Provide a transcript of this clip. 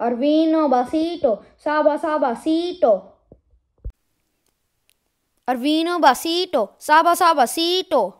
Arvino Basito, Saba Saba Sito. Arvino Basito, Saba Saba Sito.